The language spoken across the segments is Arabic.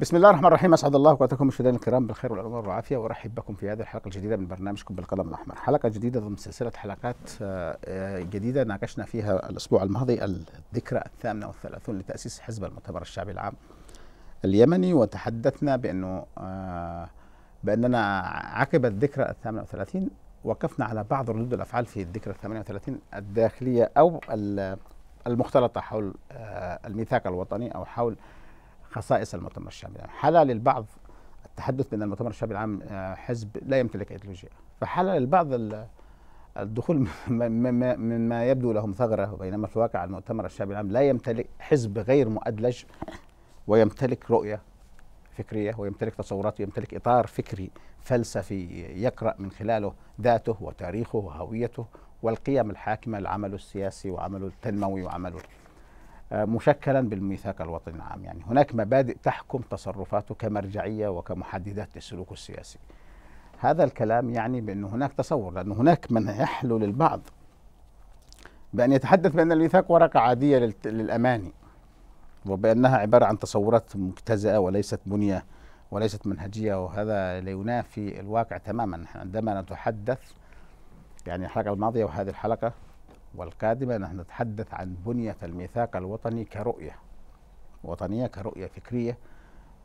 بسم الله الرحمن الرحيم اسعد الله اوقاتكم مشاهدينا الكرام بالخير والعلوم والعافيه وارحب بكم في هذه الحلقه الجديده من برنامجكم بالقلم الاحمر، حلقه جديده ضمن سلسله حلقات آه، آه، جديده ناقشنا فيها الاسبوع الماضي الذكرى الثامنه والثلاثون لتاسيس حزب المؤتمر الشعبي العام اليمني وتحدثنا بانه آه، باننا عقب الذكرى الثامنه والثلاثين وقفنا على بعض ردود الافعال في الذكرى الثامنه والثلاثين الداخليه او المختلطه حول الميثاق الوطني او حول خصائص المؤتمر الشعبي العام حل للبعض التحدث بأن المؤتمر الشعبي العام آه، حزب لا يمتلك أيديولوجيا فحل للبعض الدخول مما يبدو لهم ثغرة بينما في الواقع المؤتمر الشعبي العام لا يمتلك حزب غير مؤدلج ويمتلك رؤية فكرية ويمتلك تصورات ويمتلك إطار فكري فلسفي يقرأ من خلاله ذاته وتاريخه وهويته والقيم الحاكمة لعمله السياسي وعمله التنموي وعمله مشكلا بالميثاق الوطني العام يعني هناك مبادئ تحكم تصرفاته كمرجعية وكمحددات للسلوك السياسي هذا الكلام يعني بانه هناك تصور لانه هناك من يحلو للبعض بأن يتحدث بأن الميثاق ورقة عادية للأماني وبأنها عبارة عن تصورات مجتزأة وليست بنية وليست منهجية وهذا لا ينافي الواقع تماما عندما نتحدث يعني الحلقة الماضية وهذه الحلقة والقادمة نحن نتحدث عن بنية الميثاق الوطني كرؤية وطنية كرؤية فكرية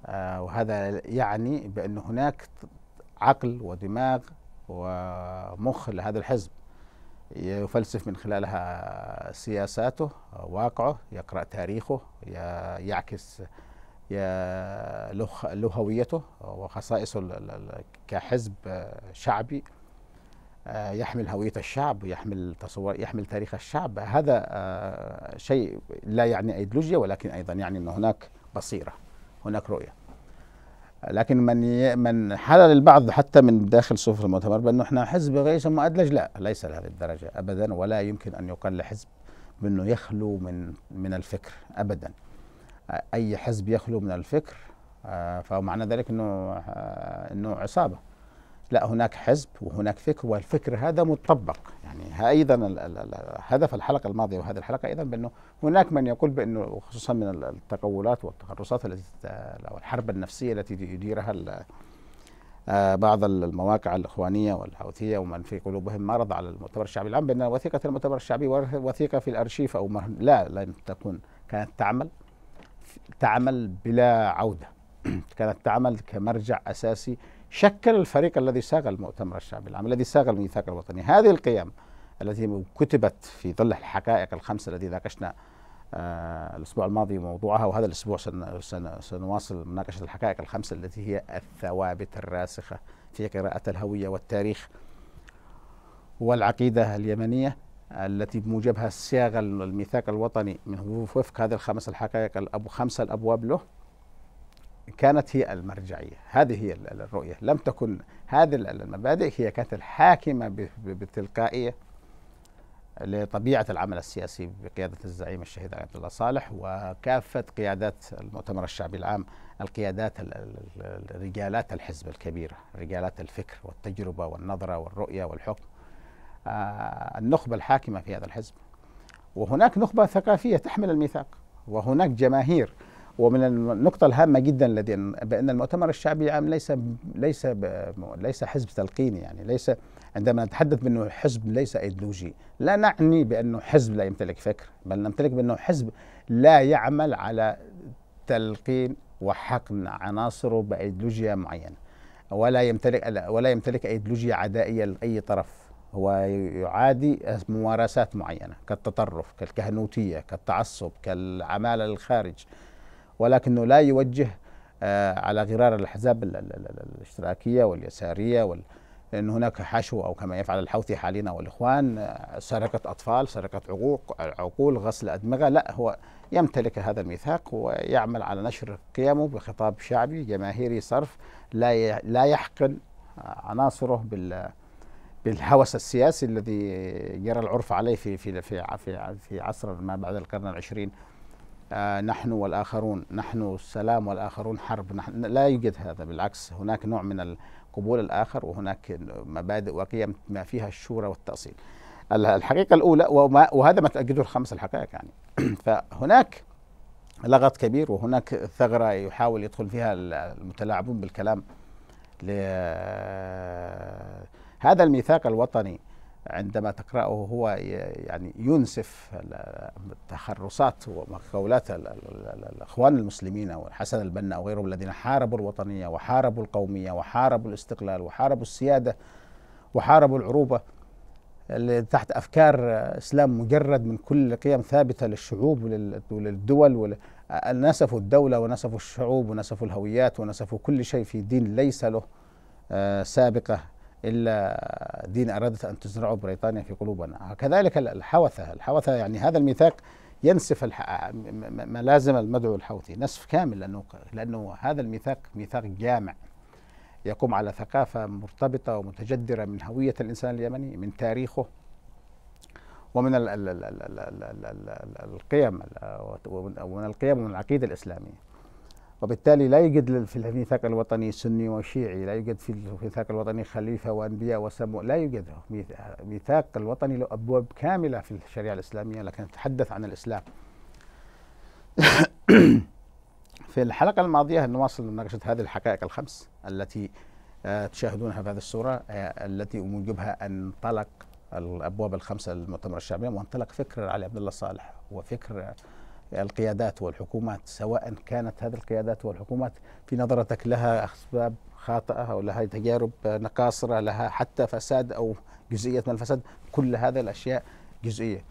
آه، وهذا يعني بأن هناك عقل ودماغ ومخ لهذا الحزب يفلسف من خلالها سياساته واقعه يقرأ تاريخه يعكس له هويته وخصائصه كحزب شعبي آه، يحمل هوية الشعب يحمل تصور يحمل تاريخ الشعب هذا آه، شيء لا يعني أيديولوجيا ولكن أيضا يعني أن هناك بصيرة هناك رؤية لكن من من حلل البعض حتى من داخل صفوف المؤتمر بأنه احنا حزب غير مؤدلج لا ليس لهذه الدرجة أبدا ولا يمكن أن يقال لحزب بأنه يخلو من من الفكر أبدا أي حزب يخلو من الفكر آه، فمعنى ذلك أنه أنه عصابة لا هناك حزب وهناك فكر والفكر هذا مطبق يعني ايضا هدف الحلقه الماضيه وهذه الحلقه ايضا بانه هناك من يقول بانه خصوصا من التقولات والتخرصات التي او الحرب النفسيه التي يديرها آه، بعض المواقع الاخوانيه والحوثيه ومن في قلوبهم مرض على المؤتمر الشعبي العام بان وثيقه المؤتمر الشعبي وثيقه في الارشيف او لا لن تكون كانت تعمل تعمل بلا عوده كانت تعمل كمرجع اساسي شكل الفريق الذي ساغ المؤتمر الشعبي العام الذي ساغ الميثاق الوطني هذه القيم التي كتبت في ظل الحقائق الخمسة التي ناقشنا آه، الأسبوع الماضي موضوعها وهذا الأسبوع سنواصل مناقشة الحقائق الخمسة التي هي الثوابت الراسخة في قراءة الهوية والتاريخ والعقيدة اليمنية التي بموجبها صياغ الميثاق الوطني من وفق هذه الخمس الحقائق الأبو خمسة الأبواب له كانت هي المرجعية هذه هي الرؤية لم تكن هذه المبادئ هي كانت الحاكمة بالتلقائية لطبيعة العمل السياسي بقيادة الزعيم الشهيد علي عبد الله صالح وكافة قيادات المؤتمر الشعبي العام القيادات رجالات الحزب الكبيرة رجالات الفكر والتجربة والنظرة والرؤية والحكم آه، النخبة الحاكمة في هذا الحزب وهناك نخبة ثقافية تحمل الميثاق وهناك جماهير ومن النقطة الهامة جدا الذي بأن المؤتمر الشعبي العام ليس ليس ليس حزب تلقيني يعني ليس عندما نتحدث بأنه حزب ليس أيديولوجي لا نعني بأنه حزب لا يمتلك فكر بل نمتلك بأنه حزب لا يعمل على تلقين وحقن عناصره بأيديولوجيا معينة ولا يمتلك ولا يمتلك أيديولوجيا عدائية لأي طرف هو يعادي ممارسات معينة كالتطرف كالكهنوتية كالتعصب كالعمالة للخارج ولكنه لا يوجه آه، على غرار الاحزاب الاشتراكيه واليساريه وال لان هناك حشو او كما يفعل الحوثي حاليا والاخوان آه، سرقه اطفال سرقه عقوق عقول غسل ادمغه لا هو يمتلك هذا الميثاق ويعمل على نشر قيمه بخطاب شعبي جماهيري صرف لا لا يحقن آه، عناصره بال بالهوس السياسي الذي جرى العرف عليه في في في, في عصر ما بعد القرن العشرين آه، نحن والآخرون نحن السلام والآخرون حرب نحن لا يوجد هذا بالعكس هناك نوع من قبول الآخر وهناك مبادئ وقيم ما فيها الشورى والتأصيل الحقيقة الأولى وهذا ما تأكده الخمس الحقائق يعني فهناك لغط كبير وهناك ثغرة يحاول يدخل فيها المتلاعبون بالكلام هذا الميثاق الوطني عندما تقرأه هو يعني ينسف تحرصات ومقولات الإخوان المسلمين والحسن البنا وغيرهم الذين حاربوا الوطنية وحاربوا القومية وحاربوا الاستقلال وحاربوا السيادة وحاربوا العروبة اللي تحت أفكار إسلام مجرد من كل قيم ثابتة للشعوب وللدول ول... نسفوا الدولة ونسفوا الشعوب ونسفوا الهويات ونسفوا كل شيء في دين ليس له آه، سابقة إلا دين أرادت أن تزرعه بريطانيا في قلوبنا كذلك الحوثة الحوثة يعني هذا الميثاق ينسف ملازم المدعو الحوثي نسف كامل لأنه, لأنه هذا الميثاق ميثاق جامع يقوم على ثقافة مرتبطة ومتجدرة من هوية الإنسان اليمني من تاريخه ومن القيم ومن القيم ومن العقيدة الإسلامية وبالتالي لا يوجد في الميثاق الوطني سني وشيعي لا يوجد في الميثاق الوطني خليفة وأنبياء وسمو لا يوجد ميثاق الوطني له أبواب كاملة في الشريعة الإسلامية لكن نتحدث عن الإسلام في الحلقة الماضية نواصل مناقشة هذه الحقائق الخمس التي آه، تشاهدونها في هذه الصورة آه، التي موجبها أنطلق الأبواب الخمسة للمؤتمر الشعبي وانطلق فكر علي عبد الله صالح وفكر القيادات والحكومات سواء كانت هذه القيادات والحكومات في نظرتك لها أسباب خاطئة أو لها تجارب نقاصرة لها حتى فساد أو جزئية من الفساد كل هذه الأشياء جزئية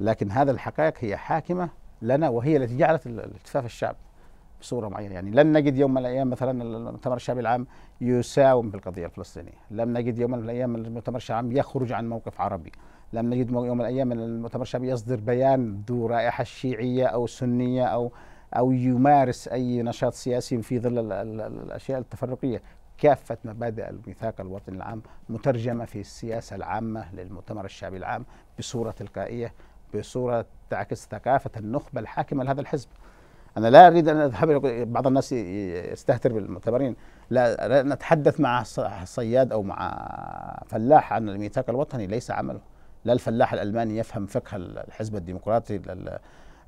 لكن هذا الحقائق هي حاكمة لنا وهي التي جعلت الاتفاف الشعب بصوره معينه يعني لن نجد يوم من الايام مثلا المؤتمر الشعبي العام يساوم في القضيه الفلسطينيه، لم نجد يوم من الايام المؤتمر الشعبي العام يخرج عن موقف عربي، لم نجد يوم من الايام المؤتمر الشعبي يصدر بيان ذو رائحه شيعيه او سنيه او او يمارس اي نشاط سياسي في ظل الاشياء التفرقيه، كافة مبادئ الميثاق الوطني العام مترجمة في السياسة العامة للمؤتمر الشعبي العام بصورة تلقائية بصورة تعكس ثقافة النخبة الحاكمة لهذا الحزب انا لا اريد ان اذهب بعض الناس يستهتر بالمعتبرين لا نتحدث مع صياد او مع فلاح عن الميثاق الوطني ليس عمله لا الفلاح الالماني يفهم فقه الحزب الديمقراطي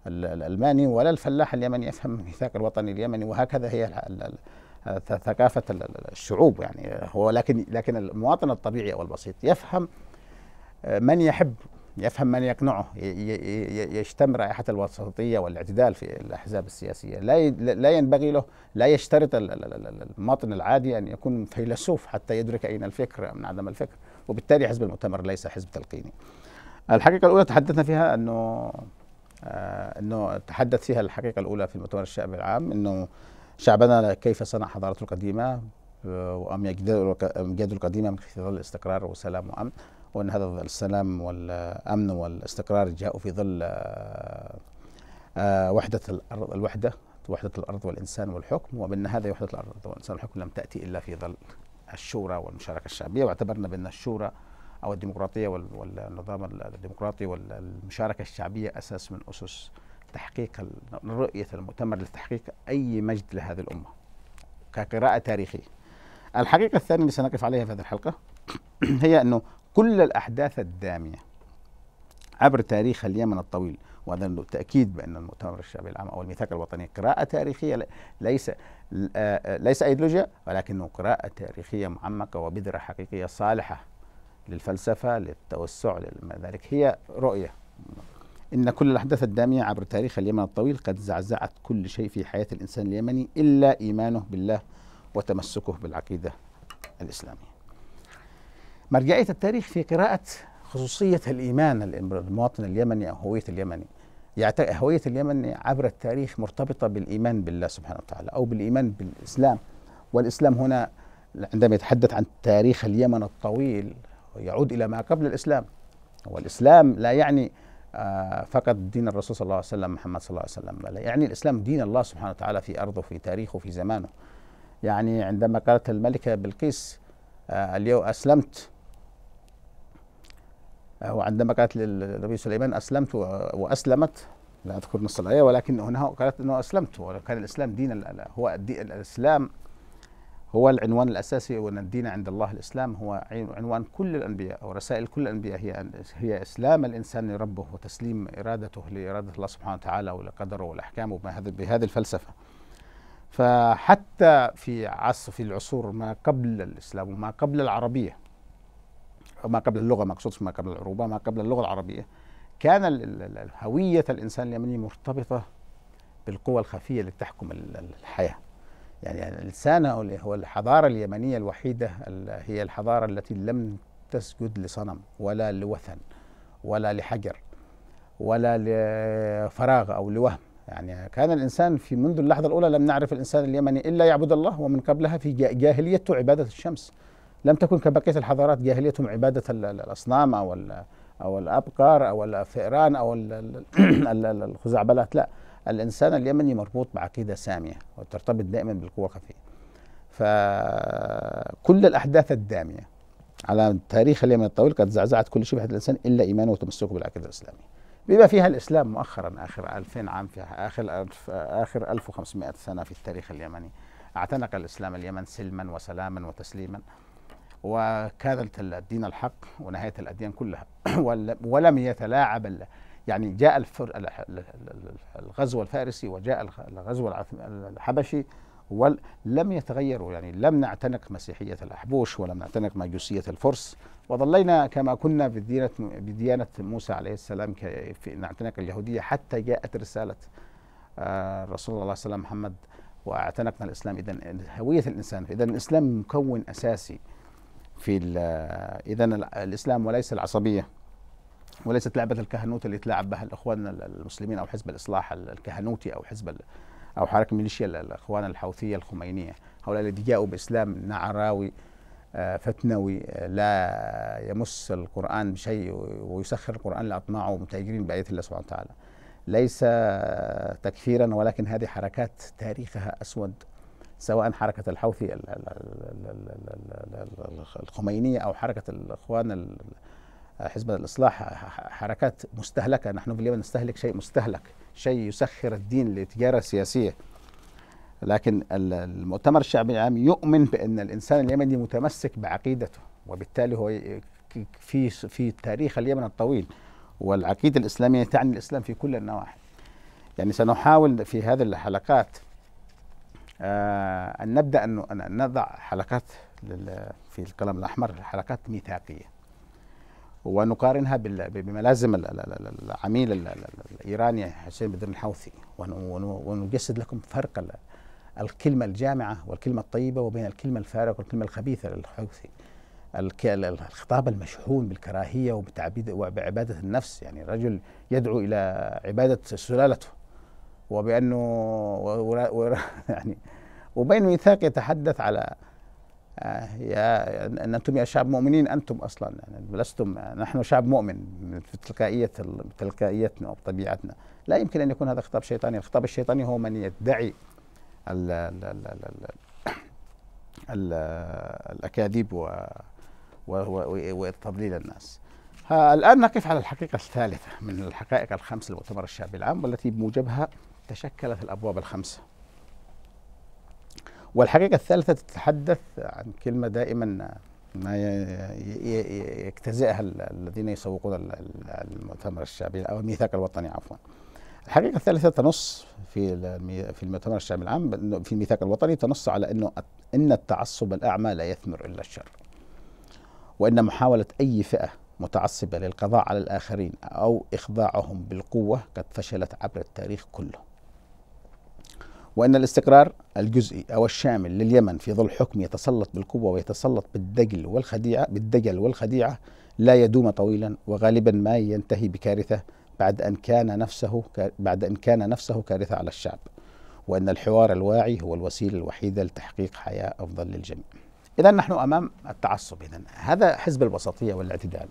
الالماني ولا الفلاح اليمني يفهم الميثاق الوطني اليمني وهكذا هي ثقافه الشعوب يعني هو لكن لكن المواطن الطبيعي او البسيط يفهم آه، من يحب يفهم من يقنعه يشتم رائحة الوسطية والاعتدال في الأحزاب السياسية لا لا ينبغي له لا يشترط المواطن العادي أن يكون فيلسوف حتى يدرك أين الفكر من عدم الفكر وبالتالي حزب المؤتمر ليس حزب تلقيني الحقيقة الأولى تحدثنا فيها أنه آه، أنه تحدث فيها الحقيقة الأولى في المؤتمر الشعبي العام أنه شعبنا كيف صنع حضارته القديمة آه، وأمجاده القديمة من خلال الاستقرار والسلام وأمن وان هذا السلام والامن والاستقرار جاءوا في ظل آه، آه، وحده الارض الوحده وحده الارض والانسان والحكم وبان هذه وحده الارض والانسان والحكم لم تاتي الا في ظل الشورى والمشاركه الشعبيه واعتبرنا بان الشورى او الديمقراطيه والنظام الديمقراطي والمشاركه الشعبيه اساس من اسس تحقيق رؤيه المؤتمر لتحقيق اي مجد لهذه الامه كقراءه تاريخيه. الحقيقه الثانيه اللي سنقف عليها في هذه الحلقه هي انه كل الأحداث الدامية عبر تاريخ اليمن الطويل وهذا له تأكيد بأن المؤتمر الشعبي العام أو الميثاق الوطني قراءة تاريخية ليس آه، آه، ليس أيديولوجيا ولكنه قراءة تاريخية معمقة وبذرة حقيقية صالحة للفلسفة للتوسع ذلك هي رؤية إن كل الأحداث الدامية عبر تاريخ اليمن الطويل قد زعزعت كل شيء في حياة الإنسان اليمني إلا إيمانه بالله وتمسكه بالعقيدة الإسلامية مرجعية التاريخ في قراءة خصوصية الإيمان المواطن اليمني أو هوية اليمني يعني هوية اليمن عبر التاريخ مرتبطة بالإيمان بالله سبحانه وتعالى أو بالإيمان بالإسلام والإسلام هنا عندما يتحدث عن تاريخ اليمن الطويل يعود إلى ما قبل الإسلام والإسلام لا يعني آه، فقط دين الرسول صلى الله عليه وسلم محمد صلى الله عليه وسلم بل يعني الإسلام دين الله سبحانه وتعالى في أرضه في تاريخه في زمانه يعني عندما قالت الملكة بلقيس آه، اليوم أسلمت وعندما قالت للنبي سليمان أسلمت وأسلمت لا أذكر نص الآية ولكن هنا قالت أنه أسلمت وكان الإسلام دين هو الإسلام هو العنوان الأساسي وأن الدين عند الله الإسلام هو عنوان كل الأنبياء او رسائل كل الأنبياء هي هي إسلام الإنسان لربه وتسليم إرادته لإرادة الله سبحانه وتعالى ولقدره ولأحكامه بهذه الفلسفة فحتى في عصر في العصور ما قبل الإسلام وما قبل العربية ما قبل اللغه ما ما قبل العروبه ما قبل اللغه العربيه كان هويه الانسان اليمني مرتبطه بالقوى الخفيه اللي بتحكم الحياه يعني الانسان هو الحضاره اليمنيه الوحيده هي الحضاره التي لم تسجد لصنم ولا لوثن ولا لحجر ولا لفراغ او لوهم يعني كان الانسان في منذ اللحظه الاولى لم نعرف الانسان اليمني الا يعبد الله ومن قبلها في جاهليته عباده الشمس لم تكن كبقية الحضارات جاهليتهم عبادة الأصنام أو أو الأبقار أو الفئران أو الخزعبلات لا الإنسان اليمني مربوط بعقيدة سامية وترتبط دائما بالقوة الخفية فكل الأحداث الدامية على تاريخ اليمن الطويل قد زعزعت كل شبهة الإنسان إلا إيمانه وتمسكه بالعقيدة الإسلامية بما فيها الإسلام مؤخرا آخر 2000 عام في آخر ألف آخر 1500 سنة في التاريخ اليمني اعتنق الإسلام اليمن سلما وسلاما وتسليما وكانت الدين الحق ونهاية الأديان كلها ولم يتلاعب يعني جاء الفر الغزو الفارسي وجاء الغزو الحبشي ولم يتغيروا يعني لم نعتنق مسيحية الأحبوش ولم نعتنق مجوسية الفرس وظلينا كما كنا بديانة, بديانة موسى عليه السلام نعتنق اليهودية حتى جاءت رسالة آه، رسول الله صلى الله عليه وسلم محمد واعتنقنا الإسلام إذا هوية الإنسان إذا الإسلام مكون أساسي في اذا الاسلام وليس العصبيه وليست لعبه الكهنوت اللي تلعب بها الاخوان المسلمين او حزب الاصلاح الكهنوتي او حزب او حركه ميليشيا الاخوان الحوثيه الخمينيه هؤلاء الذين جاءوا باسلام نعراوي آه، فتنوي آه، لا يمس القرآن بشيء ويسخر القرآن لأطماعه متأجرين بآية الله سبحانه وتعالى ليس تكفيرا ولكن هذه حركات تاريخها أسود سواء حركة الحوثي الخمينية أو حركة الإخوان حزب الإصلاح حركات مستهلكة نحن في اليمن نستهلك شيء مستهلك شيء يسخر الدين لتجارة سياسية لكن المؤتمر الشعبي العام يؤمن بأن الإنسان اليمني متمسك بعقيدته وبالتالي هو في في تاريخ اليمن الطويل والعقيدة الإسلامية تعني الإسلام في كل النواحي يعني سنحاول في هذه الحلقات آه، ان نبدا انه ان نضع حلقات في القلم الاحمر حلقات ميثاقيه ونقارنها بملازم العميل الايراني حسين بدر الحوثي ونجسد لكم فرق الكلمه الجامعه والكلمه الطيبه وبين الكلمه الفارغه والكلمه الخبيثه للحوثي الخطاب المشحون بالكراهيه وبتعبيد وبعباده النفس يعني رجل يدعو الى عباده سلالته وبأنه ورا ورا يعني وبين ميثاق يتحدث على آه، يا ان انتم يا شعب مؤمنين انتم اصلا يعني لستم نحن شعب مؤمن في تلقائيه تلقائيتنا وبطبيعتنا لا يمكن ان يكون هذا خطاب شيطاني الخطاب الشيطاني هو من يدعي ال ال ال ال ال ال الاكاذيب و وتضليل الناس الان نقف على الحقيقه الثالثه من الحقائق الخمس للمؤتمر الشعبي العام والتي بموجبها تشكلت الابواب الخمسه والحقيقه الثالثه تتحدث عن كلمه دائما ما يجتزئها الذين يسوقون المؤتمر الشعبي او الميثاق الوطني عفوا الحقيقه الثالثه تنص في في المؤتمر الشعبي العام في الميثاق الوطني تنص على انه ان التعصب الاعمى لا يثمر الا الشر وان محاوله اي فئه متعصبه للقضاء على الاخرين او اخضاعهم بالقوه قد فشلت عبر التاريخ كله وأن الاستقرار الجزئي أو الشامل لليمن في ظل حكم يتسلط بالقوة ويتسلط بالدجل والخديعة بالدجل والخديعة لا يدوم طويلا وغالبا ما ينتهي بكارثة بعد أن كان نفسه بعد أن كان نفسه كارثة على الشعب وأن الحوار الواعي هو الوسيلة الوحيدة لتحقيق حياة أفضل للجميع إذا نحن أمام التعصب إذا هذا حزب الوسطية والاعتدال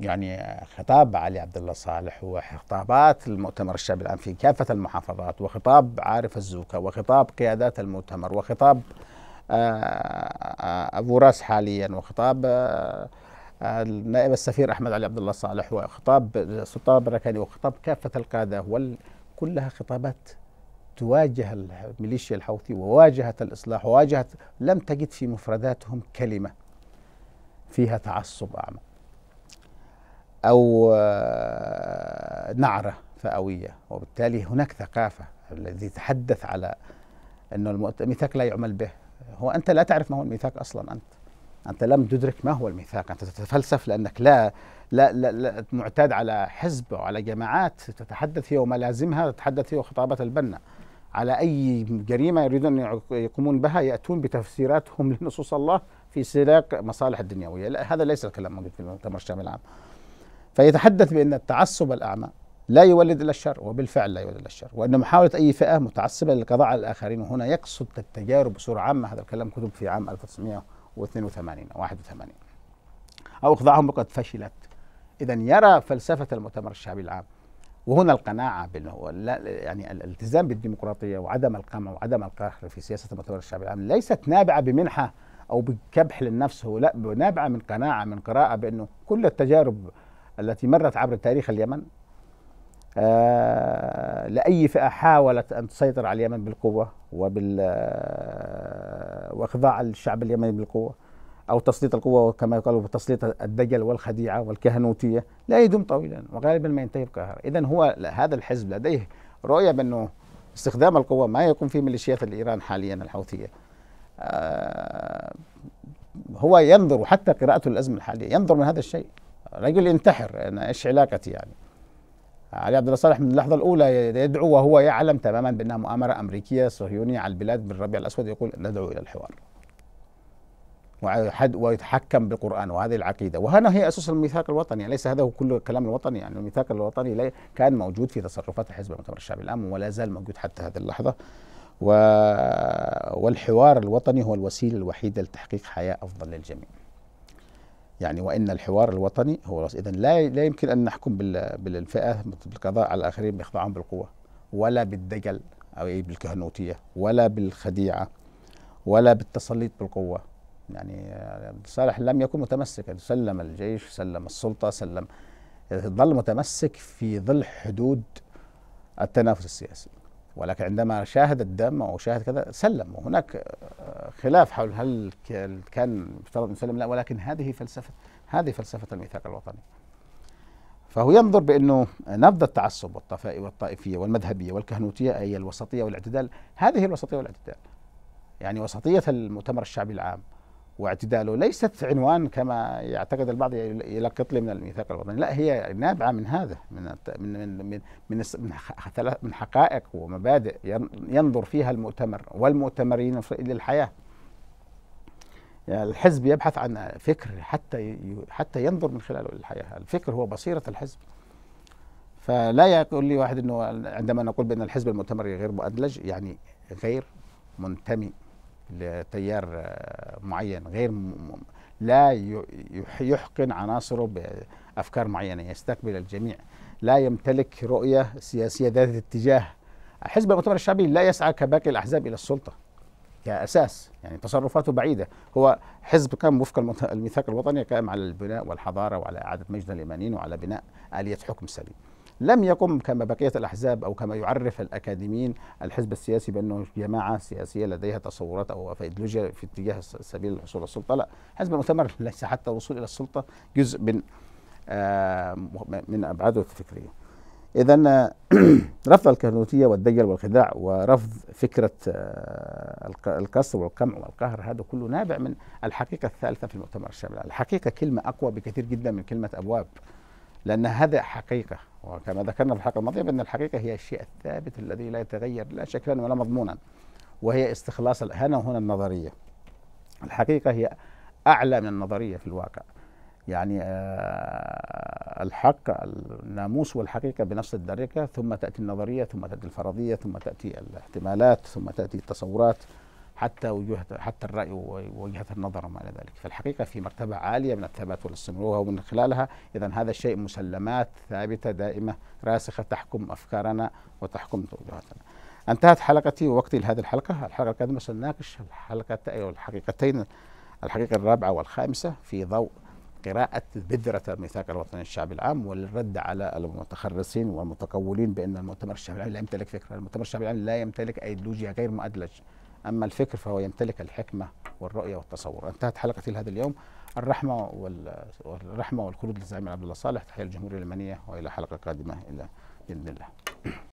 يعني خطاب علي عبد الله صالح وخطابات المؤتمر الشعبي العام في كافة المحافظات وخطاب عارف الزوكا وخطاب قيادات المؤتمر وخطاب آه، آه، أبو راس حاليا وخطاب النائب آه، السفير أحمد علي عبد الله صالح وخطاب سلطان البركاني وخطاب كافة القادة كلها خطابات تواجه الميليشيا الحوثي وواجهت الإصلاح وواجهت لم تجد في مفرداتهم كلمة فيها تعصب أعمى أو آه، نعرة فئوية وبالتالي هناك ثقافة الذي يتحدث على أنه الميثاق لا يعمل به هو أنت لا تعرف ما هو الميثاق أصلا أنت أنت لم تدرك ما هو الميثاق أنت تتفلسف لأنك لا لا, لا, لا معتاد على حزب وعلى جماعات تتحدث فيه وملازمها تتحدث فيه وخطابات البنا على أي جريمة يريدون أن يقومون بها يأتون بتفسيراتهم لنصوص الله في سياق مصالح الدنيوية لا هذا ليس الكلام موجود في المؤتمر الشامل العام فيتحدث بأن التعصب الأعمى لا يولد إلا الشر وبالفعل لا يولد إلا الشر وأن محاولة أي فئة متعصبة للقضاء على الآخرين وهنا يقصد التجارب بصورة عامة هذا الكلام كتب في عام 1982 أو 81 أو إخضاعهم وقد فشلت إذا يرى فلسفة المؤتمر الشعبي العام وهنا القناعة بأنه يعني الالتزام بالديمقراطية وعدم القمع وعدم القهر في سياسة المؤتمر الشعبي العام ليست نابعة بمنحة أو بكبح للنفس هو لا نابعة من قناعة من قراءة بأنه كل التجارب التي مرت عبر تاريخ اليمن آه، لأي فئة حاولت أن تسيطر على اليمن بالقوة وبال آه، وإخضاع الشعب اليمني بالقوة أو تسليط القوة كما يقال تسليط الدجل والخديعة والكهنوتية لا يدوم طويلا وغالبا ما ينتهي بقهر إذا هو هذا الحزب لديه رؤية بأنه استخدام القوة ما يكون فيه ميليشيات الإيران حاليا الحوثية آه، هو ينظر حتى قراءته الأزمة الحالية ينظر من هذا الشيء رجل ينتحر أنا إيش علاقتي يعني علي عبد الله صالح من اللحظة الأولى يدعو وهو يعلم تماما بأنها مؤامرة أمريكية صهيونية على البلاد بالربيع الأسود يقول ندعو إلى الحوار ويتحكم بالقرآن وهذه العقيدة وهنا هي أساس الميثاق الوطني يعني ليس هذا هو كل الكلام الوطني يعني الميثاق الوطني كان موجود في تصرفات الحزب المؤتمر الشعبي العام ولا زال موجود حتى هذه اللحظة و... والحوار الوطني هو الوسيلة الوحيدة لتحقيق حياة أفضل للجميع يعني وان الحوار الوطني هو رأس اذا لا لا يمكن ان نحكم بالفئه بالقضاء على الاخرين باخضاعهم بالقوه ولا بالدجل او إيه، بالكهنوتيه ولا بالخديعه ولا بالتسليط بالقوه يعني صالح لم يكن متمسكا سلم الجيش سلم السلطه سلم ظل متمسك في ظل حدود التنافس السياسي ولكن عندما شاهد الدم او شاهد كذا سلم وهناك آه، خلاف حول هل كان يفترض يسلم لا ولكن هذه فلسفه هذه فلسفه الميثاق الوطني. فهو ينظر بانه نبض التعصب والطائفيه والمذهبيه والكهنوتيه هي الوسطيه والاعتدال، هذه الوسطيه والاعتدال. يعني وسطيه المؤتمر الشعبي العام واعتداله ليست عنوان كما يعتقد البعض يلقط لي من الميثاق الوطني لا هي نابعه من هذا من من من من من من, حقائق ومبادئ ينظر فيها المؤتمر والمؤتمرين للحياه يعني الحزب يبحث عن فكر حتى حتى ينظر من خلاله للحياه الفكر هو بصيره الحزب فلا يقول لي واحد انه عندما نقول بان الحزب المؤتمري غير مؤدلج يعني غير منتمي لتيار آه، معين غير لا يحقن عناصره بافكار معينه يستقبل الجميع لا يمتلك رؤيه سياسيه ذات اتجاه حزب المؤتمر الشعبي لا يسعى كباقي الاحزاب الى السلطه كاساس يعني تصرفاته بعيده هو حزب قام وفق الميثاق الوطني قائم على البناء والحضاره وعلى اعاده مجد اليمنيين وعلى بناء اليه حكم سليم لم يقم كما بقية الأحزاب أو كما يعرف الأكاديميين الحزب السياسي بأنه جماعة سياسية لديها تصورات أو أيديولوجيا في اتجاه سبيل الحصول على السلطة لا حزب المؤتمر ليس حتى الوصول إلى السلطة جزء من آه من أبعاده الفكريه إذا رفض الكهنوتية والدجل والخداع ورفض فكرة آه، القصر والقمع والقهر هذا كله نابع من الحقيقة الثالثة في المؤتمر الشامل الحقيقة كلمة أقوى بكثير جدا من كلمة أبواب لأن هذا حقيقة وكما ذكرنا في الحلقة الماضية بأن الحقيقة هي الشيء الثابت الذي لا يتغير لا شكلا ولا مضمونا وهي استخلاص هنا وهنا النظرية الحقيقة هي أعلى من النظرية في الواقع يعني آه، الحق الناموس والحقيقة بنفس الدرجة ثم تأتي النظرية ثم تأتي الفرضية ثم تأتي الاحتمالات ثم تأتي التصورات حتى وجهه حتى الراي ووجهه النظر وما الى ذلك، فالحقيقه في مرتبه عاليه من الثبات والاستمرار ومن خلالها اذا هذا الشيء مسلمات ثابته دائمه راسخه تحكم افكارنا وتحكم توجهاتنا. انتهت حلقتي ووقتي لهذه الحلقه، الحلقه القادمه سنناقش الحلقه أو الحقيقتين الحقيقه الرابعه والخامسه في ضوء قراءة بذرة الميثاق الوطني الشعبي العام والرد على المتخرصين والمتقولين بأن المؤتمر الشعبي العام لا يمتلك فكرة، المؤتمر الشعبي العام لا يمتلك أيديولوجيا غير مؤدلج أما الفكر فهو يمتلك الحكمة والرؤية والتصور انتهت حلقتي لهذا اليوم الرحمة والرحمة والخلود للزعيم عبد الله صالح تحية الجمهورية اليمنية وإلى حلقة قادمة إلى بإذن الله